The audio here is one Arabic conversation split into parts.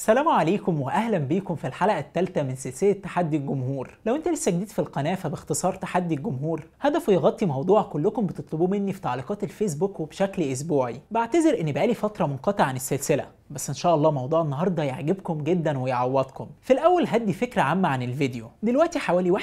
السلام عليكم واهلا بيكم في الحلقه الثالثه من سلسله تحدي الجمهور لو انت لسه جديد في القناه فباختصار تحدي الجمهور هدفه يغطي موضوع كلكم بتطلبوه مني في تعليقات الفيسبوك وبشكل اسبوعي بعتذر ان بقالي فتره منقطع عن السلسله بس ان شاء الله موضوع النهارده يعجبكم جدا ويعوضكم في الاول هدي فكره عامه عن الفيديو دلوقتي حوالي 51%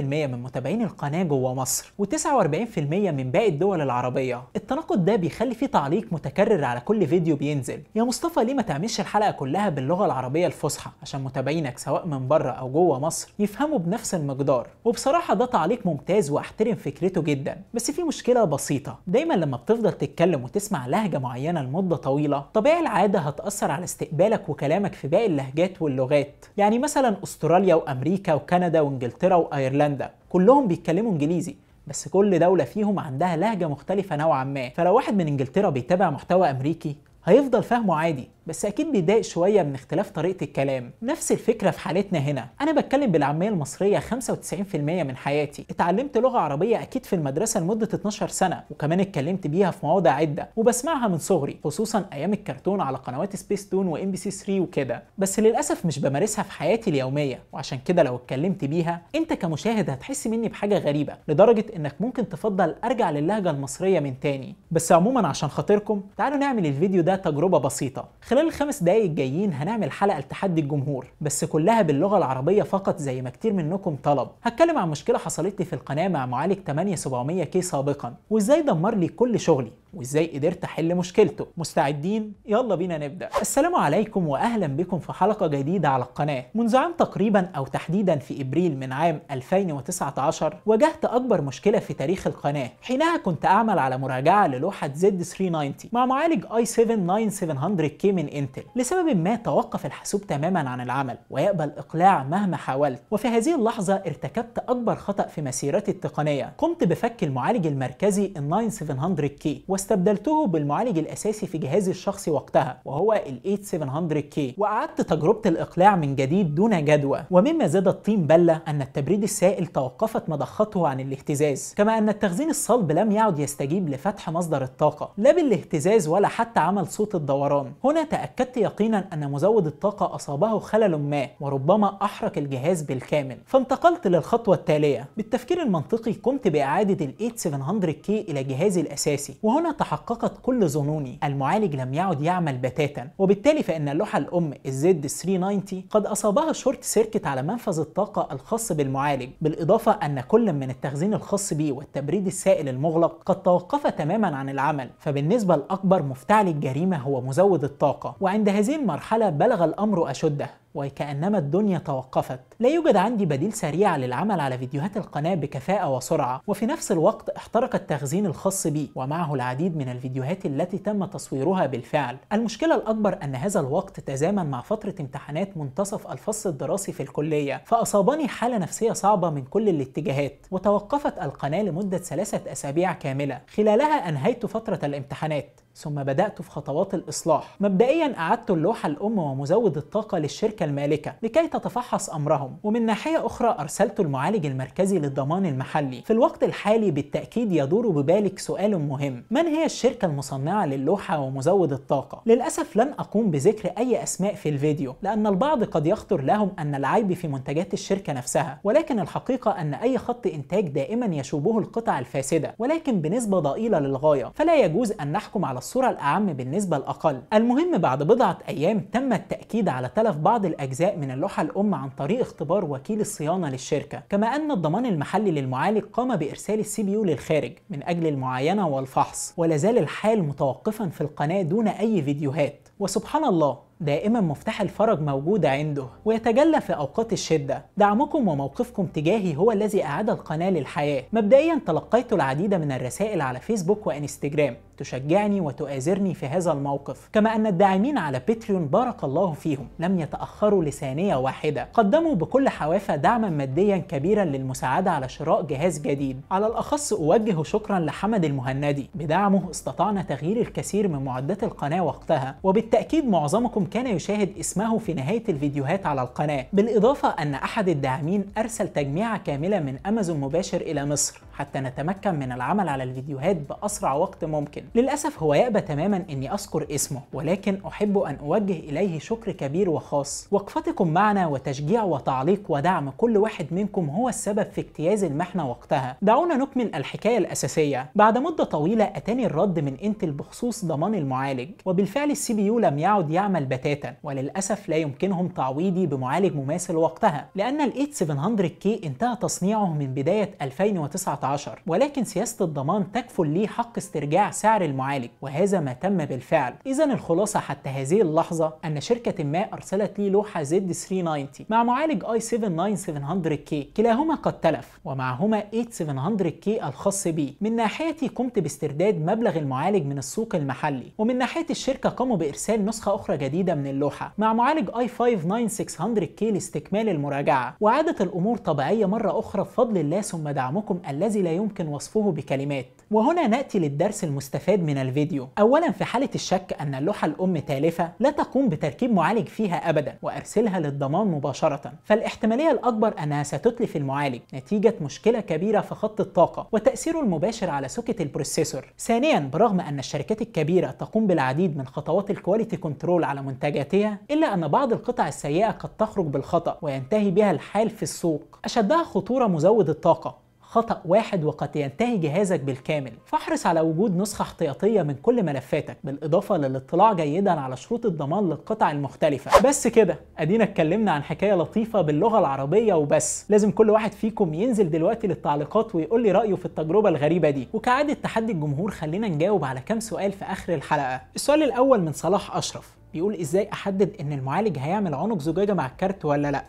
من متابعين القناه جوه مصر و49% من باقي الدول العربيه التناقض ده بيخلي فيه تعليق متكرر على كل فيديو بينزل يا مصطفى ليه ما تعملش الحلقه كلها بال اللغه العربيه الفصحى عشان متابعينك سواء من بره او جوه مصر يفهموا بنفس المقدار وبصراحه ده تعليق ممتاز واحترم فكرته جدا بس في مشكله بسيطه دايما لما بتفضل تتكلم وتسمع لهجه معينه لمده طويله طبيعي العاده هتاثر على استقبالك وكلامك في باقي اللهجات واللغات يعني مثلا استراليا وامريكا وكندا وانجلترا وايرلندا كلهم بيتكلموا انجليزي بس كل دولة فيهم عندها لهجة مختلفة نوعا ما فلو واحد من انجلترا بيتابع محتوى امريكي هيفضل فاهمه عادي بس اكيد بيضايق شويه من اختلاف طريقه الكلام نفس الفكره في حالتنا هنا انا بتكلم بالعاميه المصريه 95% من حياتي اتعلمت لغه عربيه اكيد في المدرسه لمده 12 سنه وكمان اتكلمت بيها في مواضع عده وبسمعها من صغري خصوصا ايام الكرتون على قنوات سبيس تون وام بي سي 3 وكده بس للاسف مش بمارسها في حياتي اليوميه وعشان كده لو اتكلمت بيها انت كمشاهد هتحس مني بحاجه غريبه لدرجه انك ممكن تفضل ارجع للهجه المصريه من تاني بس عموما عشان خاطركم تعالوا نعمل الفيديو ده تجربه بسيطه خلال الخمس دقايق الجايين هنعمل حلقه لتحدي الجمهور بس كلها باللغه العربيه فقط زي ما كتير منكم طلب هتكلم عن مشكله حصلت لي في القناه مع معالج 8700 كي سابقا وازاي دمر لي كل شغلي وازاي قدرت احل مشكلته مستعدين يلا بينا نبدا السلام عليكم واهلا بكم في حلقه جديده على القناه منذ عام تقريبا او تحديدا في ابريل من عام 2019 واجهت اكبر مشكله في تاريخ القناه حينها كنت اعمل على مراجعه للوحه زد 390 مع معالج اي 7 9700K من انتل لسبب ما توقف الحاسوب تماما عن العمل ويقبل اقلاع مهما حاولت وفي هذه اللحظه ارتكبت اكبر خطا في مسيرتي التقنيه قمت بفك المعالج المركزي ال 9700K استبدلته بالمعالج الأساسي في جهازي الشخصي وقتها وهو ال 8700K وأعدت تجربة الإقلاع من جديد دون جدوى ومما زاد الطين بلة أن التبريد السائل توقفت مضخته عن الاهتزاز كما أن التخزين الصلب لم يعد يستجيب لفتح مصدر الطاقة لا بالاهتزاز ولا حتى عمل صوت الدوران هنا تأكدت يقينا أن مزود الطاقة أصابه خلل ما وربما أحرق الجهاز بالكامل فانتقلت للخطوة التالية بالتفكير المنطقي قمت بإعادة ال 8700K إلى جهازي الأساسي وهنا تحققت كل ظنوني المعالج لم يعد يعمل بتاتا وبالتالي فإن اللوحة الأم الزد 390 قد أصابها شورت سيركت على منفذ الطاقة الخاص بالمعالج بالإضافة أن كل من التخزين الخاص به والتبريد السائل المغلق قد توقف تماما عن العمل فبالنسبة لاكبر مفتعل الجريمة هو مزود الطاقة وعند هذه المرحلة بلغ الأمر أشده وكأنما الدنيا توقفت لا يوجد عندي بديل سريع للعمل على فيديوهات القناة بكفاءة وسرعة وفي نفس الوقت احترق التخزين الخاص بي ومعه العديد من الفيديوهات التي تم تصويرها بالفعل المشكلة الأكبر أن هذا الوقت تزامن مع فترة امتحانات منتصف الفصل الدراسي في الكلية فأصابني حالة نفسية صعبة من كل الاتجاهات وتوقفت القناة لمدة ثلاثة أسابيع كاملة خلالها أنهيت فترة الامتحانات ثم بدأت في خطوات الإصلاح مبدئيا أعدت اللوحة الأم ومزود الطاقة للشركة المالكة لكي تتفحص أمرهم ومن ناحية أخرى أرسلت المعالج المركزي للضمان المحلي في الوقت الحالي بالتأكيد يدور ببالك سؤال مهم من هي الشركة المصنعة للوحة ومزود الطاقة؟ للأسف لن أقوم بذكر أي أسماء في الفيديو لأن البعض قد يخطر لهم أن العيب في منتجات الشركة نفسها ولكن الحقيقة أن أي خط إنتاج دائما يشوبه القطع الفاسدة ولكن بنسبة ضئيلة للغاية فلا يجوز أن نحكم على الصورة الأعم بالنسبة الأقل المهم بعد بضعة أيام تم التأكيد على تلف بعض الأجزاء من اللوحة الأم عن طريق اختبار وكيل الصيانة للشركة كما أن الضمان المحلي للمعالج قام بإرسال السي بي يو للخارج من أجل المعاينة والفحص ولا زال الحال متوقفا في القناة دون أي فيديوهات وسبحان الله دائما مفتاح الفرج موجود عنده ويتجلى في اوقات الشده دعمكم وموقفكم تجاهي هو الذي اعاد القناه للحياه مبدئيا تلقيت العديد من الرسائل على فيسبوك وانستجرام تشجعني وتؤازرني في هذا الموقف كما ان الداعمين على باتريون بارك الله فيهم لم يتاخروا لثانيه واحده قدموا بكل حوافه دعما ماديا كبيرا للمساعده على شراء جهاز جديد على الاخص اوجه شكرا لحمد المهندي بدعمه استطعنا تغيير الكثير من معدات القناه وقتها وبالتاكيد معظمكم كان يشاهد اسمه في نهاية الفيديوهات على القناة بالإضافة أن أحد الداعمين أرسل تجميعة كاملة من أمازون مباشر إلى مصر حتى نتمكن من العمل على الفيديوهات بأسرع وقت ممكن للأسف هو يأبى تماما أني أذكر اسمه ولكن أحب أن أوجه إليه شكر كبير وخاص وقفتكم معنا وتشجيع وتعليق ودعم كل واحد منكم هو السبب في اجتياز المحنة وقتها دعونا نكمل الحكاية الأساسية بعد مدة طويلة أتاني الرد من انتل بخصوص ضمان المعالج وبالفعل السي بي يو لم يعد يعمل بتاتا وللأسف لا يمكنهم تعويضي بمعالج مماثل وقتها لأن ال 8700 كي انتهى تصنيعه من بداية 2019 ولكن سياسة الضمان تكفل لي حق استرجاع سعر المعالج وهذا ما تم بالفعل إذا الخلاصة حتى هذه اللحظة أن شركة ما أرسلت لي لوحة Z390 مع معالج i 7 9700 كي كلاهما قد تلف ومعهما 8700 كي الخاص بي من ناحيتي قمت باسترداد مبلغ المعالج من السوق المحلي ومن ناحية الشركة قاموا بإرسال نسخة أخرى جديدة جديدة من اللوحة مع معالج i5 9600K لاستكمال المراجعة وعادت الأمور طبيعية مرة أخرى بفضل الله ثم دعمكم الذي لا يمكن وصفه بكلمات وهنا نأتي للدرس المستفاد من الفيديو أولا في حالة الشك أن اللوحة الأم تالفة لا تقوم بتركيب معالج فيها أبدا وأرسلها للضمان مباشرة فالاحتمالية الأكبر أنها ستتلف المعالج نتيجة مشكلة كبيرة في خط الطاقة وتأثيره المباشر على سكه البروسيسور ثانيا برغم أن الشركات الكبيرة تقوم بالعديد من خطوات الكواليتي كنترول على منتجاتها إلا أن بعض القطع السيئة قد تخرج بالخطأ وينتهي بها الحال في السوق أشدها خطورة مزود الطاقة خطأ واحد وقد ينتهي جهازك بالكامل فاحرص على وجود نسخة احتياطية من كل ملفاتك بالإضافة للاطلاع جيدا على شروط الضمان للقطع المختلفة بس كده أدينا اتكلمنا عن حكاية لطيفة باللغة العربية وبس لازم كل واحد فيكم ينزل دلوقتي للتعليقات ويقول لي رأيه في التجربة الغريبة دي وكعادة تحدي الجمهور خلينا نجاوب على كام سؤال في آخر الحلقة السؤال الأول من صلاح أشرف بيقول ازاي احدد ان المعالج هيعمل عنق زجاجه مع الكارت ولا لا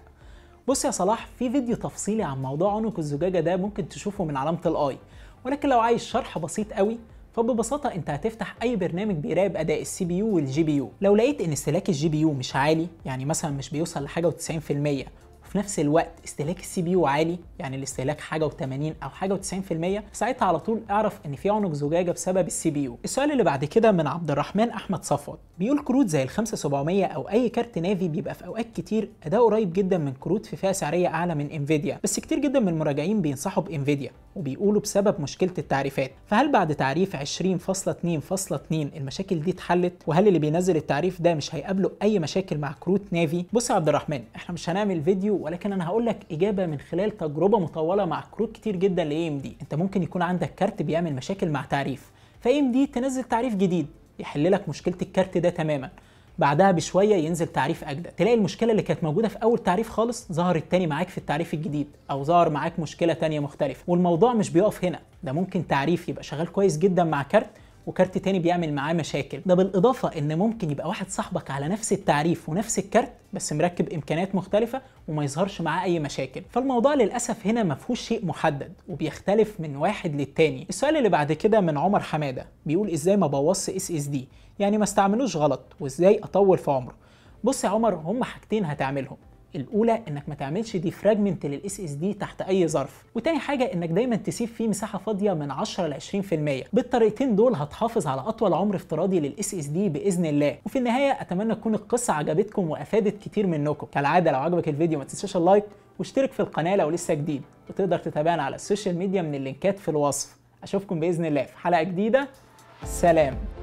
بص يا صلاح في فيديو تفصيلي عن موضوع عنق الزجاجه ده ممكن تشوفه من علامه الاي ولكن لو عايز شرح بسيط قوي فببساطه انت هتفتح اي برنامج بيراقب اداء السي بي يو والجي بي يو لو لقيت ان استهلاك الجي بي يو مش عالي يعني مثلا مش بيوصل لحاجه و90% وفي نفس الوقت استهلاك السي بي يو عالي يعني الاستهلاك حاجه و80 او حاجه و90% ساعتها على طول اعرف ان في عنق زجاجه بسبب السي بي يو السؤال اللي بعد كده من عبد الرحمن احمد صفوت بيقول كروت زي ال 5700 او اي كارت نافي بيبقى في اوقات كتير اداء قريب جدا من كروت في فئه سعريه اعلى من انفيديا بس كتير جدا من المراجعين بينصحوا بانفيديا وبيقولوا بسبب مشكله التعريفات فهل بعد تعريف 20.2.2 المشاكل دي اتحلت وهل اللي بينزل التعريف ده مش هيقابله اي مشاكل مع كروت نافي بص يا عبد الرحمن احنا مش هنعمل فيديو ولكن انا هقول لك اجابه من خلال تجربه مطوله مع كروت كتير جدا لاي ام دي انت ممكن يكون عندك كارت بيعمل مشاكل مع تعريف فاي ام دي تنزل تعريف جديد يحل لك مشكله الكارت ده تماما بعدها بشويه ينزل تعريف اجدد تلاقي المشكله اللي كانت موجوده في اول تعريف خالص ظهرت تاني معاك في التعريف الجديد او ظهر معاك مشكله تانية مختلفه والموضوع مش بيقف هنا ده ممكن تعريف يبقى شغال كويس جدا مع كارت وكارت تاني بيعمل معاه مشاكل ده بالاضافه ان ممكن يبقى واحد صاحبك على نفس التعريف ونفس الكارت بس مركب امكانيات مختلفه وما يظهرش معاه اي مشاكل فالموضوع للاسف هنا ما فيهوش شيء محدد وبيختلف من واحد للتاني السؤال اللي بعد كده من عمر حماده بيقول ازاي ما بوص اس اس دي يعني ما استعملوش غلط وازاي اطول في عمره بص يا عمر هم حاجتين هتعملهم الاولى انك ما تعملش دي فراجمنت للاس اس دي تحت اي ظرف وتاني حاجه انك دايما تسيب فيه مساحه فاضيه من 10 ل 20% بالطريقتين دول هتحافظ على اطول عمر افتراضي للاس اس دي باذن الله وفي النهايه اتمنى تكون القصه عجبتكم وافادت كتير منكم كالعاده لو عجبك الفيديو ما تنساش اللايك واشترك في القناه لو لسه جديد وتقدر تتابعنا على السوشيال ميديا من اللينكات في الوصف اشوفكم باذن الله في حلقه جديده سلام